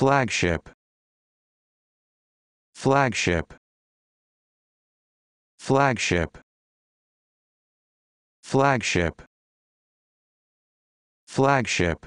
flagship flagship flagship flagship flagship